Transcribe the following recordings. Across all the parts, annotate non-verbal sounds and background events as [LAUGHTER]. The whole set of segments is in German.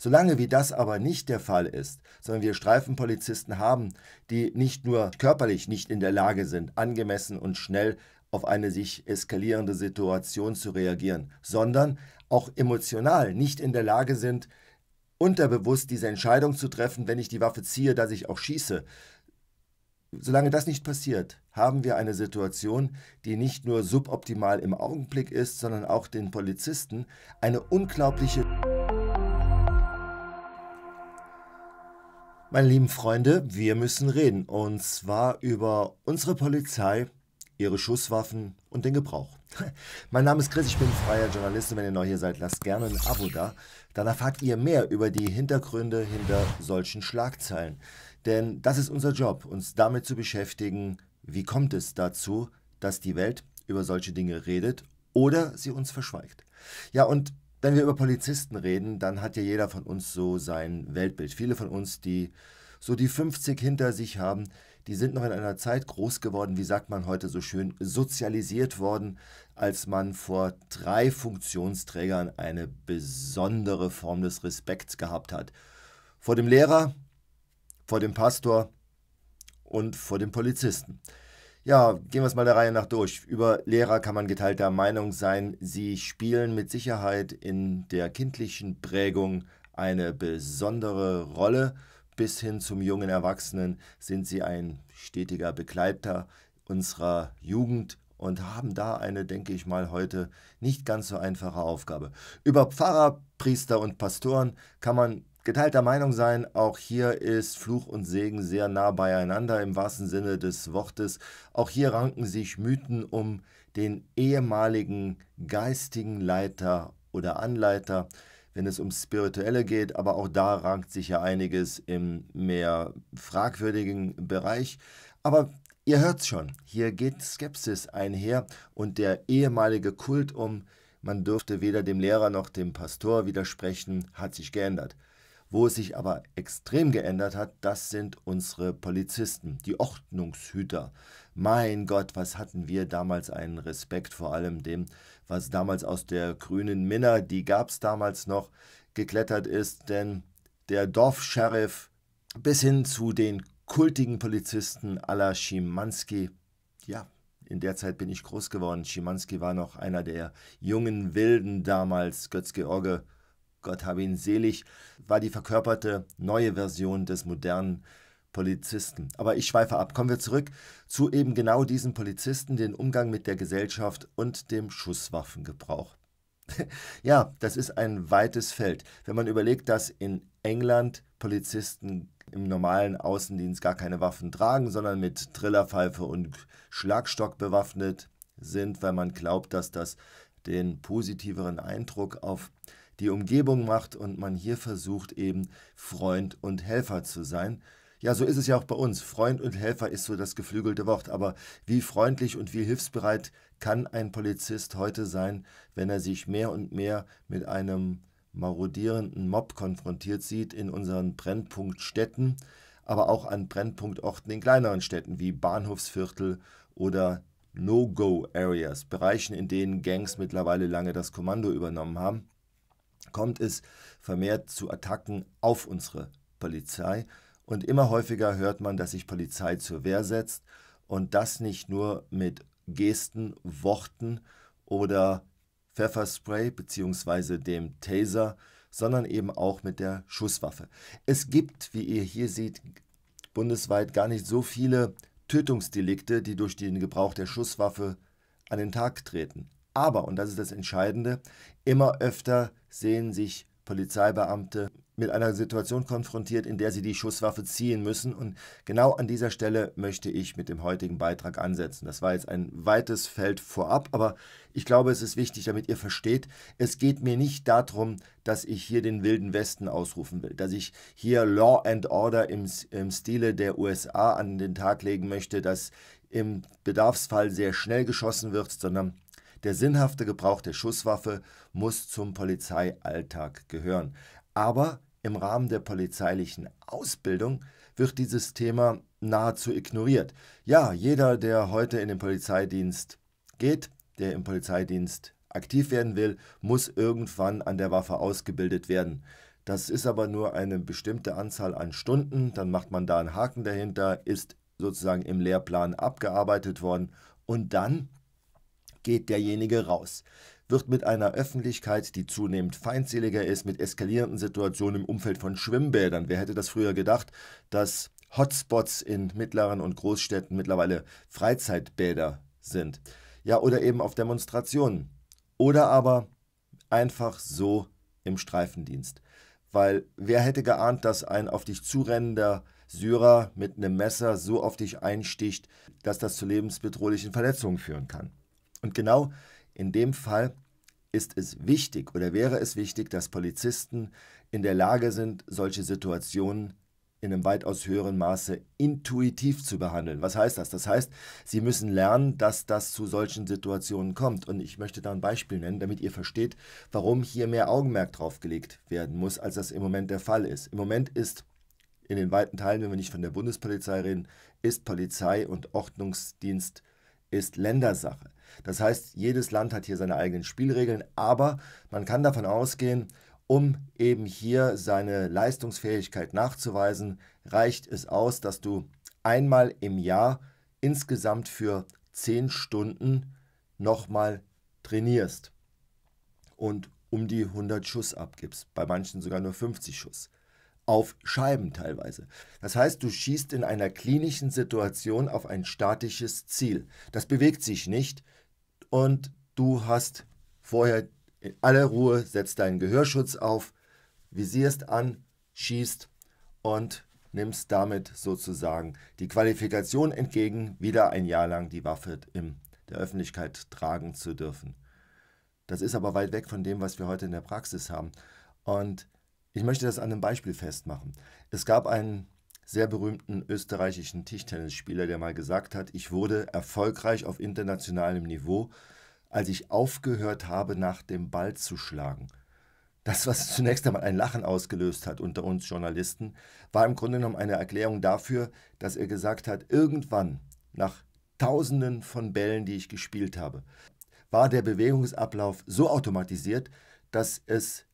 Solange wie das aber nicht der Fall ist, sondern wir Streifenpolizisten haben, die nicht nur körperlich nicht in der Lage sind, angemessen und schnell auf eine sich eskalierende Situation zu reagieren, sondern auch emotional nicht in der Lage sind, unterbewusst diese Entscheidung zu treffen, wenn ich die Waffe ziehe, dass ich auch schieße. Solange das nicht passiert, haben wir eine Situation, die nicht nur suboptimal im Augenblick ist, sondern auch den Polizisten eine unglaubliche... Meine lieben Freunde, wir müssen reden. Und zwar über unsere Polizei, ihre Schusswaffen und den Gebrauch. [LAUGHS] mein Name ist Chris, ich bin freier Journalist und wenn ihr neu hier seid, lasst gerne ein Abo da. Dann erfahrt ihr mehr über die Hintergründe hinter solchen Schlagzeilen. Denn das ist unser Job, uns damit zu beschäftigen, wie kommt es dazu, dass die Welt über solche Dinge redet oder sie uns verschweigt. Ja, und wenn wir über Polizisten reden, dann hat ja jeder von uns so sein Weltbild. Viele von uns, die so die 50 hinter sich haben, die sind noch in einer Zeit groß geworden, wie sagt man heute so schön, sozialisiert worden, als man vor drei Funktionsträgern eine besondere Form des Respekts gehabt hat. Vor dem Lehrer, vor dem Pastor und vor dem Polizisten. Ja, gehen wir es mal der Reihe nach durch. Über Lehrer kann man geteilter Meinung sein. Sie spielen mit Sicherheit in der kindlichen Prägung eine besondere Rolle. Bis hin zum jungen Erwachsenen sind sie ein stetiger Begleiter unserer Jugend und haben da eine, denke ich mal, heute nicht ganz so einfache Aufgabe. Über Pfarrer, Priester und Pastoren kann man geteilter Meinung sein. Auch hier ist Fluch und Segen sehr nah beieinander im wahrsten Sinne des Wortes. Auch hier ranken sich Mythen um den ehemaligen geistigen Leiter oder Anleiter, wenn es um Spirituelle geht. Aber auch da rankt sich ja einiges im mehr fragwürdigen Bereich. Aber ihr hört's schon, hier geht Skepsis einher und der ehemalige Kult um man dürfte weder dem Lehrer noch dem Pastor widersprechen, hat sich geändert. Wo es sich aber extrem geändert hat, das sind unsere Polizisten, die Ordnungshüter. Mein Gott, was hatten wir damals einen Respekt vor allem dem, was damals aus der grünen Minna, die gab es damals noch, geklettert ist, denn der Dorfscheriff bis hin zu den kultigen Polizisten aller Schimanski, ja, in der Zeit bin ich groß geworden. Schimanski war noch einer der jungen Wilden damals, Götz George Gott habe ihn selig, war die verkörperte neue Version des modernen Polizisten. Aber ich schweife ab. Kommen wir zurück zu eben genau diesen Polizisten, den Umgang mit der Gesellschaft und dem Schusswaffengebrauch. [LAUGHS] ja, das ist ein weites Feld. Wenn man überlegt, dass in England Polizisten im normalen Außendienst gar keine Waffen tragen, sondern mit Trillerpfeife und Schlagstock bewaffnet sind, weil man glaubt, dass das den positiveren Eindruck auf die Umgebung macht und man hier versucht eben Freund und Helfer zu sein. Ja, so ist es ja auch bei uns. Freund und Helfer ist so das geflügelte Wort. Aber wie freundlich und wie hilfsbereit kann ein Polizist heute sein, wenn er sich mehr und mehr mit einem marodierenden Mob konfrontiert sieht in unseren Brennpunktstädten, aber auch an Brennpunktorten in kleineren Städten wie Bahnhofsviertel oder No-Go-Areas, Bereichen, in denen Gangs mittlerweile lange das Kommando übernommen haben kommt es vermehrt zu Attacken auf unsere Polizei und immer häufiger hört man, dass sich Polizei zur Wehr setzt und das nicht nur mit Gesten, Worten oder Pfefferspray bzw. dem Taser, sondern eben auch mit der Schusswaffe. Es gibt, wie ihr hier seht, bundesweit gar nicht so viele Tötungsdelikte, die durch den Gebrauch der Schusswaffe an den Tag treten. Aber, und das ist das Entscheidende, immer öfter sehen sich Polizeibeamte mit einer Situation konfrontiert, in der sie die Schusswaffe ziehen müssen. Und genau an dieser Stelle möchte ich mit dem heutigen Beitrag ansetzen. Das war jetzt ein weites Feld vorab, aber ich glaube, es ist wichtig, damit ihr versteht, es geht mir nicht darum, dass ich hier den wilden Westen ausrufen will, dass ich hier Law and Order im, im Stile der USA an den Tag legen möchte, dass im Bedarfsfall sehr schnell geschossen wird, sondern der sinnhafte Gebrauch der Schusswaffe muss zum Polizeialltag gehören. Aber im Rahmen der polizeilichen Ausbildung wird dieses Thema nahezu ignoriert. Ja, jeder, der heute in den Polizeidienst geht, der im Polizeidienst aktiv werden will, muss irgendwann an der Waffe ausgebildet werden. Das ist aber nur eine bestimmte Anzahl an Stunden, dann macht man da einen Haken dahinter, ist sozusagen im Lehrplan abgearbeitet worden und dann geht derjenige raus. Wird mit einer Öffentlichkeit, die zunehmend feindseliger ist, mit eskalierenden Situationen im Umfeld von Schwimmbädern. Wer hätte das früher gedacht, dass Hotspots in mittleren und Großstädten mittlerweile Freizeitbäder sind? Ja, oder eben auf Demonstrationen. Oder aber einfach so im Streifendienst. Weil wer hätte geahnt, dass ein auf dich zurennender Syrer mit einem Messer so auf dich einsticht, dass das zu lebensbedrohlichen Verletzungen führen kann? Und genau in dem Fall ist es wichtig oder wäre es wichtig, dass Polizisten in der Lage sind, solche Situationen in einem weitaus höheren Maße intuitiv zu behandeln. Was heißt das? Das heißt, Sie müssen lernen, dass das zu solchen Situationen kommt. Und ich möchte da ein Beispiel nennen, damit ihr versteht, warum hier mehr Augenmerk drauf gelegt werden muss, als das im Moment der Fall ist. Im Moment ist in den weiten Teilen, wenn wir nicht von der Bundespolizei reden, ist Polizei und Ordnungsdienst ist Ländersache. Das heißt, jedes Land hat hier seine eigenen Spielregeln, aber man kann davon ausgehen, um eben hier seine Leistungsfähigkeit nachzuweisen, reicht es aus, dass du einmal im Jahr insgesamt für 10 Stunden nochmal trainierst und um die 100 Schuss abgibst, bei manchen sogar nur 50 Schuss auf Scheiben teilweise. Das heißt, du schießt in einer klinischen Situation auf ein statisches Ziel. Das bewegt sich nicht, und du hast vorher in aller Ruhe, setzt deinen Gehörschutz auf, visierst an, schießt und nimmst damit sozusagen die Qualifikation entgegen, wieder ein Jahr lang die Waffe in der Öffentlichkeit tragen zu dürfen. Das ist aber weit weg von dem, was wir heute in der Praxis haben. Und ich möchte das an einem Beispiel festmachen. Es gab einen sehr berühmten österreichischen Tischtennisspieler, der mal gesagt hat, ich wurde erfolgreich auf internationalem Niveau, als ich aufgehört habe, nach dem Ball zu schlagen. Das, was zunächst einmal ein Lachen ausgelöst hat unter uns Journalisten, war im Grunde genommen eine Erklärung dafür, dass er gesagt hat, irgendwann, nach Tausenden von Bällen, die ich gespielt habe, war der Bewegungsablauf so automatisiert, dass es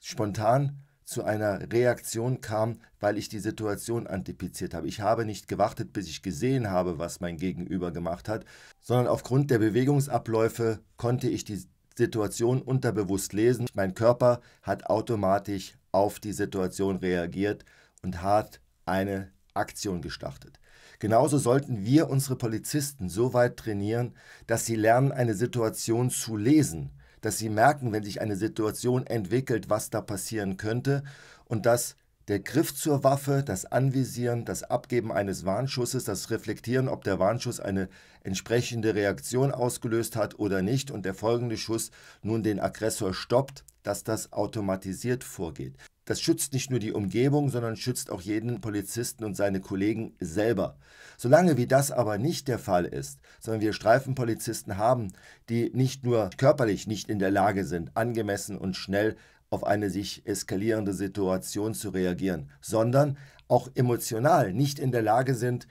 spontan zu einer Reaktion kam, weil ich die Situation antipiziert habe. Ich habe nicht gewartet, bis ich gesehen habe, was mein Gegenüber gemacht hat, sondern aufgrund der Bewegungsabläufe konnte ich die Situation unterbewusst lesen. Mein Körper hat automatisch auf die Situation reagiert und hat eine Aktion gestartet. Genauso sollten wir unsere Polizisten so weit trainieren, dass sie lernen, eine Situation zu lesen dass sie merken, wenn sich eine Situation entwickelt, was da passieren könnte und dass der Griff zur Waffe, das Anvisieren, das Abgeben eines Warnschusses, das Reflektieren, ob der Warnschuss eine entsprechende Reaktion ausgelöst hat oder nicht und der folgende Schuss nun den Aggressor stoppt, dass das automatisiert vorgeht. Das schützt nicht nur die Umgebung, sondern schützt auch jeden Polizisten und seine Kollegen selber. Solange wie das aber nicht der Fall ist, sondern wir Streifenpolizisten haben, die nicht nur körperlich nicht in der Lage sind, angemessen und schnell auf eine sich eskalierende Situation zu reagieren, sondern auch emotional nicht in der Lage sind,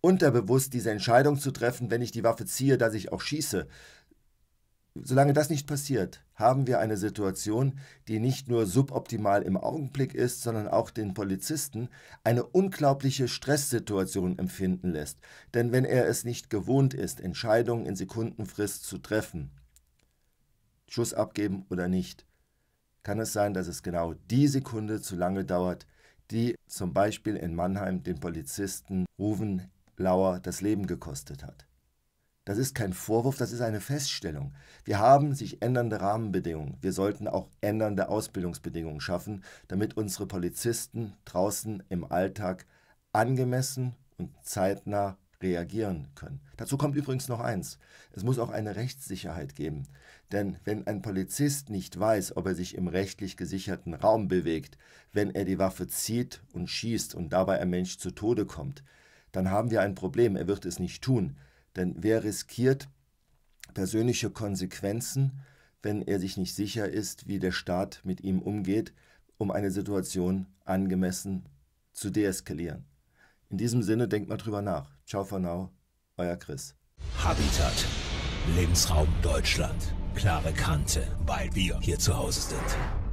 unterbewusst diese Entscheidung zu treffen, wenn ich die Waffe ziehe, dass ich auch schieße, Solange das nicht passiert, haben wir eine Situation, die nicht nur suboptimal im Augenblick ist, sondern auch den Polizisten eine unglaubliche Stresssituation empfinden lässt. Denn wenn er es nicht gewohnt ist, Entscheidungen in Sekundenfrist zu treffen, Schuss abgeben oder nicht, kann es sein, dass es genau die Sekunde zu lange dauert, die zum Beispiel in Mannheim den Polizisten Ruven Lauer das Leben gekostet hat. Das ist kein Vorwurf, das ist eine Feststellung. Wir haben sich ändernde Rahmenbedingungen. Wir sollten auch ändernde Ausbildungsbedingungen schaffen, damit unsere Polizisten draußen im Alltag angemessen und zeitnah reagieren können. Dazu kommt übrigens noch eins. Es muss auch eine Rechtssicherheit geben. Denn wenn ein Polizist nicht weiß, ob er sich im rechtlich gesicherten Raum bewegt, wenn er die Waffe zieht und schießt und dabei ein Mensch zu Tode kommt, dann haben wir ein Problem. Er wird es nicht tun. Denn wer riskiert persönliche Konsequenzen, wenn er sich nicht sicher ist, wie der Staat mit ihm umgeht, um eine Situation angemessen zu deeskalieren? In diesem Sinne denkt mal drüber nach. Ciao for now, euer Chris. Habitat, Lebensraum Deutschland. Klare Kante, weil wir hier zu Hause sind.